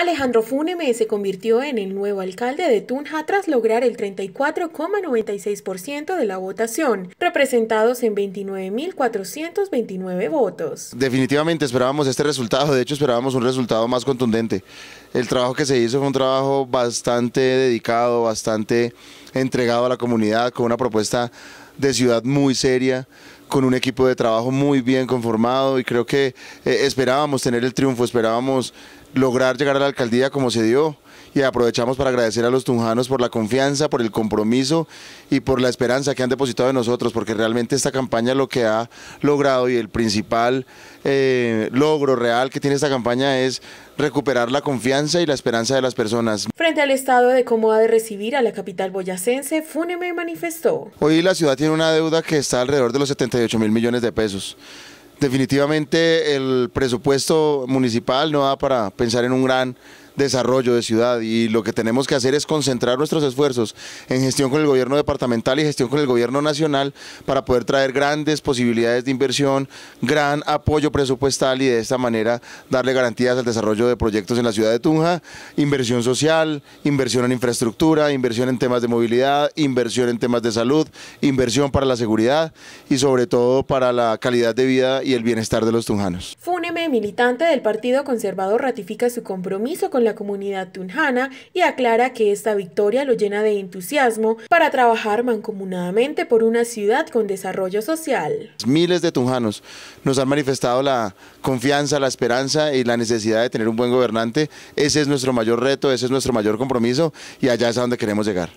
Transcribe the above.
Alejandro Funeme se convirtió en el nuevo alcalde de Tunja tras lograr el 34,96% de la votación, representados en 29.429 votos. Definitivamente esperábamos este resultado, de hecho esperábamos un resultado más contundente. El trabajo que se hizo fue un trabajo bastante dedicado, bastante entregado a la comunidad, con una propuesta de ciudad muy seria, con un equipo de trabajo muy bien conformado y creo que eh, esperábamos tener el triunfo, esperábamos lograr llegar a la alcaldía como se dio y aprovechamos para agradecer a los tunjanos por la confianza, por el compromiso y por la esperanza que han depositado en nosotros, porque realmente esta campaña lo que ha logrado y el principal eh, logro real que tiene esta campaña es recuperar la confianza y la esperanza de las personas. Frente al estado de cómo ha de recibir a la capital boyacá Fúneme manifestó. Hoy la ciudad tiene una deuda que está alrededor de los 78 mil millones de pesos. Definitivamente el presupuesto municipal no da para pensar en un gran desarrollo de ciudad y lo que tenemos que hacer es concentrar nuestros esfuerzos en gestión con el gobierno departamental y gestión con el gobierno nacional para poder traer grandes posibilidades de inversión, gran apoyo presupuestal y de esta manera darle garantías al desarrollo de proyectos en la ciudad de Tunja, inversión social, inversión en infraestructura, inversión en temas de movilidad, inversión en temas de salud, inversión para la seguridad y sobre todo para la calidad de vida y el bienestar de los tunjanos. Fúneme, militante del Partido Conservador, ratifica su compromiso con la comunidad tunjana y aclara que esta victoria lo llena de entusiasmo para trabajar mancomunadamente por una ciudad con desarrollo social. Miles de tunjanos nos han manifestado la confianza, la esperanza y la necesidad de tener un buen gobernante. Ese es nuestro mayor reto, ese es nuestro mayor compromiso y allá es a donde queremos llegar.